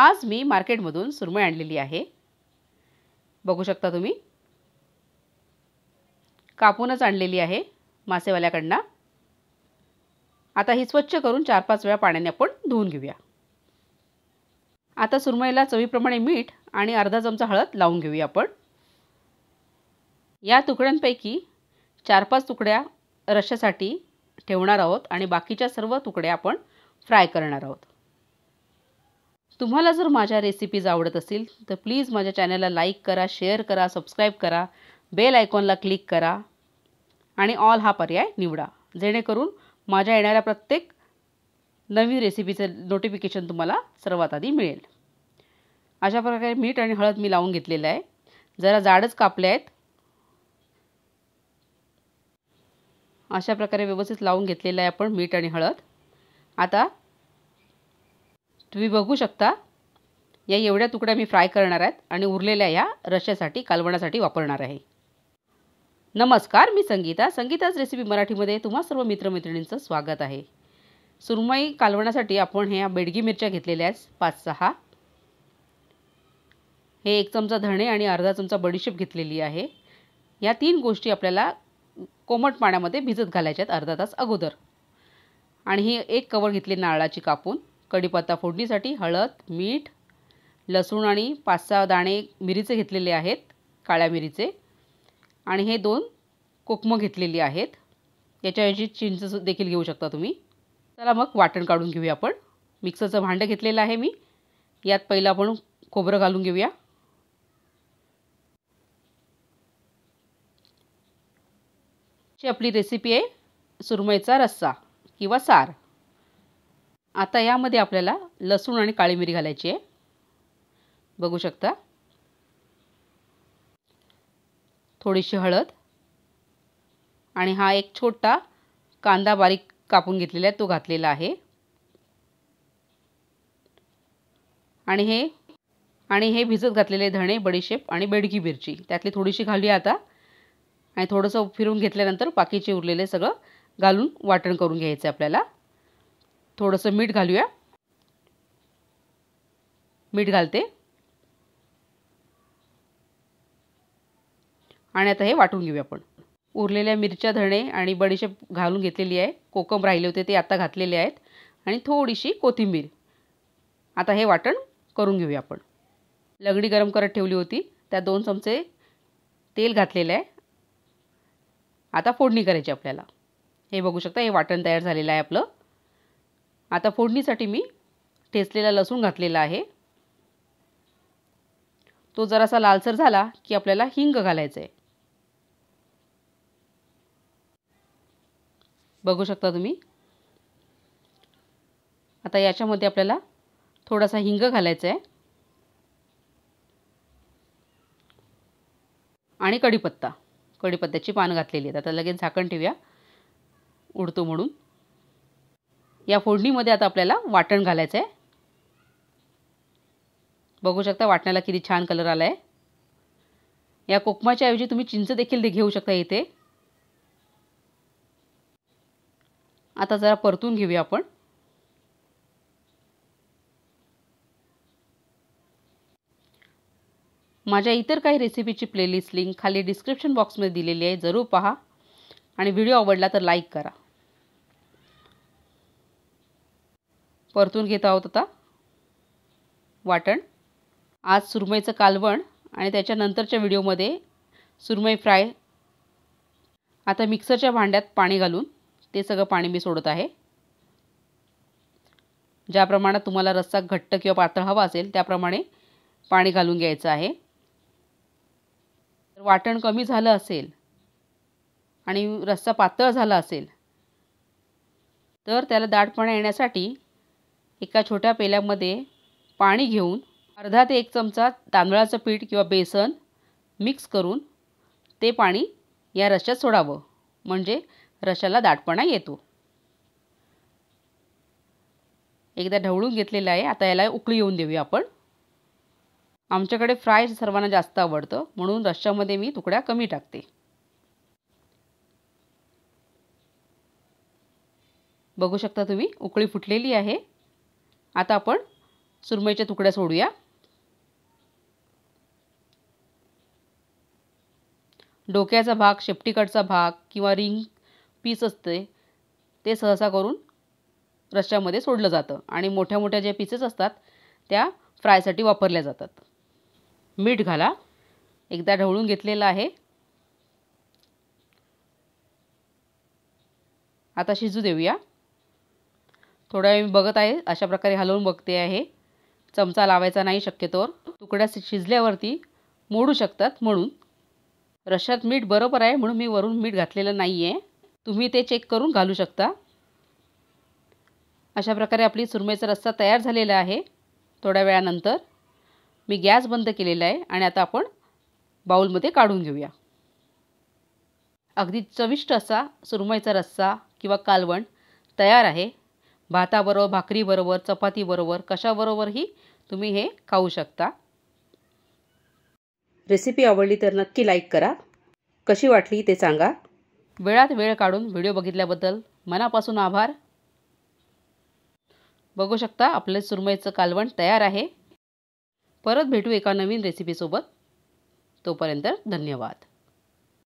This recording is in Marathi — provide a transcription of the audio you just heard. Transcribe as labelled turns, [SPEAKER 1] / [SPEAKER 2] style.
[SPEAKER 1] आज मी मार्केटमधून सुरमई आणलेली आहे बघू शकता तुम्ही कापूनच आणलेली आहे मासेवाल्याकडनं आता ही स्वच्छ करून चार पाच वेळा पाण्याने आपण धुवून घेऊया आता सुरमईला चवीप्रमाणे मीठ आणि अर्धा चमचा हळद लावून घेऊया आपण या तुकड्यांपैकी चार पाच तुकड्या रश्यासाठी ठेवणार आहोत आणि बाकीच्या सर्व तुकड्या आपण फ्राय करणार आहोत तुम्हाला जर माझ्या रेसिपीज आवडत असतील तर प्लीज माझ्या चॅनलला लाईक करा शेअर करा सबस्क्राईब करा बेल आयकॉनला क्लिक करा आणि ऑल हा पर्याय निवडा जेणेकरून माझ्या येणाऱ्या प्रत्येक नवीन रेसिपीचं नोटिफिकेशन तुम्हाला सर्वात आधी मिळेल अशा प्रकारे मीठ आणि हळद मी लावून घेतलेलं आहे जरा जाडच कापले आहेत अशा प्रकारे व्यवस्थित लावून घेतलेलं आहे आपण मीठ आणि हळद आता तुम्ही बघू शकता या एवढ्या तुकड्या मी फ्राय करणार आहेत आणि उरलेल्या या रश्यासाठी कालवणासाठी वापरणार आहे नमस्कार मी संगीता संगीताच रेसिपी मराठीमध्ये तुम्हा सर्व मित्रमैत्रिणींचं स्वागत आहे सुरमई कालवणासाठी आपण ह्या बेडगी मिरच्या घेतलेल्या आहेत पाच सहा हे एक चमचा धणे आणि अर्धा चमचा बडीशेप घेतलेली आहे या तीन गोष्टी आपल्याला कोमट पाण्यामध्ये भिजत घालायच्या आहेत अर्धा तास अगोदर आणि ही एक कवळ घेतली नारळाची कापून कढीपत्ता फोडणीसाठी हळद मीठ लसूण आणि पाच सहा दाणे मिरीचे घेतलेले आहेत काळ्या मिरीचे आणि हे दोन कोकमं घेतलेली आहेत याच्याऐवजी चिंच देखील घेऊ शकता तुम्ही चला मग वाटण काढून घेऊया आपण मिक्सरचं भांडं घेतलेलं आहे मी यात पहिलं आपण खोबरं घालून घेऊया जी आपली रेसिपी आहे सुरमईचा रस्सा किंवा सार आता यामध्ये आपल्याला लसूण आणि काळी मिरी घालायची आहे बघू शकता थोडीशी हळद आणि हा एक छोटा कांदा बारीक कापून घेतलेला आहे तो घातलेला आहे आणि हे आणि हे भिजत घातलेले धणे बडीशेप आणि बेडकी मिरची त्यातली थोडीशी घालूया आता आणि थोडंसं फिरून घेतल्यानंतर बाकीचे उरलेले सगळं घालून वाटण करून घ्यायचं आपल्याला थोडंसं मीठ घालूया मीठ घालते आणि आता हे वाटून घेऊया आपण उरलेल्या मिरच्या धणे आणि बडीशेप घालून घेतलेली आहे कोकम राहिले होते ते आता घातलेले आहेत आणि थोडीशी कोथिंबीर आता हे वाटण करून घेऊया आपण लगडी गरम करत ठेवली होती त्या दोन चमचे तेल घातलेलं आहे आता फोडणी करायची आपल्याला हे बघू शकता हे वाटण तयार झालेलं आहे आपलं आता फोडणीसाठी मी ठेचलेला लसूण घातलेला आहे तो जरासा लालसर झाला की आपल्याला हिंग घालायचं आहे बघू शकता तुम्ही आता याच्यामध्ये आपल्याला थोडासा हिंग घालायचा आहे आणि कढीपत्ता कढीपत्त्याची पानं घातलेली आहेत आता लगेच झाकण ठेवूया उडतो म्हणून या फोडणीमध्ये आता आपल्याला वाटण घालायचं आहे बघू शकता वाटण्याला किती छान कलर आला आहे या कोकमाच्या ऐवजी तुम्ही चिंच देखील घेऊ शकता इथे आता जरा परतून घेऊया आपण माझ्या इतर काही रेसिपीची प्लेलिस्ट लिंक खाली डिस्क्रिप्शन बॉक्समध्ये दिलेली आहे जरूर पहा आणि व्हिडिओ आवडला तर लाईक करा परतून घेत आहोत आता वाटण आज सुरमईचं कालवण आणि त्याच्यानंतरच्या व्हिडिओमध्ये सुरमई फ्राय आता मिक्सरच्या भांड्यात पाणी घालून ते सगळं पाणी मी सोडत आहे ज्या प्रमाणात तुम्हाला रस्सा घट्ट किंवा पातळ हवा असेल त्याप्रमाणे पाणी घालून घ्यायचं आहे वाटण कमी झालं असेल आणि रस्सा पातळ झाला असेल तर त्याला दाटपणा येण्यासाठी एका छोट्या पेल्यामध्ये पाणी घेऊन अर्धा ते एक चमचा तांदळाचं पीठ किंवा बेसन मिक्स करून ते पाणी या रश्यात सोडावं म्हणजे रशाला दाटपणा येतो एकदा ढवळून घेतलेलं आहे आता याला उकळी येऊन देऊया आपण आमच्याकडे फ्राय सर्वांना जास्त आवडतं म्हणून रश्यामध्ये मी तुकड्या कमी टाकते बघू शकता तुम्ही उकळी फुटलेली आहे आता आपण सुरमईच्या तुकड्या सोडूया डोक्याचा भाग शेपटीकडचा भाग किंवा रिंग पीस असते ते सहसा करून रश्श्यामध्ये सोडलं जातं आणि मोठ्या मोठ्या ज्या पीसेस असतात त्या फ्रायसाठी वापरल्या जातात मीठ घाला एकदा ढवळून घेतलेलं आहे आता शिजू देऊया थोडा वेळ मी बघत आहे अशा प्रकारे हलवून बघते आहे चमचा लावायचा नाही शक्यतोवर तुकड्या शिजल्यावरती मोडू शकतात म्हणून रशात मीठ बरोबर आहे म्हणून मी वरून मीठ घातलेलं नाही आहे तुम्ही ते चेक करून घालू शकता अशा प्रकारे आपली सुरमईचा रस्सा तयार झालेला आहे थोड्या वेळानंतर मी गॅस बंद केलेला आहे आणि आता आपण बाऊलमध्ये काढून घेऊया अगदी चविष्ट असा सुरमईचा रस्सा किंवा कालवण तयार आहे भाताबरोबर भाकरीबरोबर चपातीबरोबर कशाबरोबरही तुम्ही हे खाऊ शकता रेसिपी आवडली तर नक्की लाईक करा कशी वाटली ते सांगा वेळात वेळ काढून व्हिडिओ बघितल्याबद्दल मनापासून आभार बघू शकता आपले सुरमईचं कालवण तयार आहे परत भेटू एका नवीन रेसिपीसोबत तोपर्यंत धन्यवाद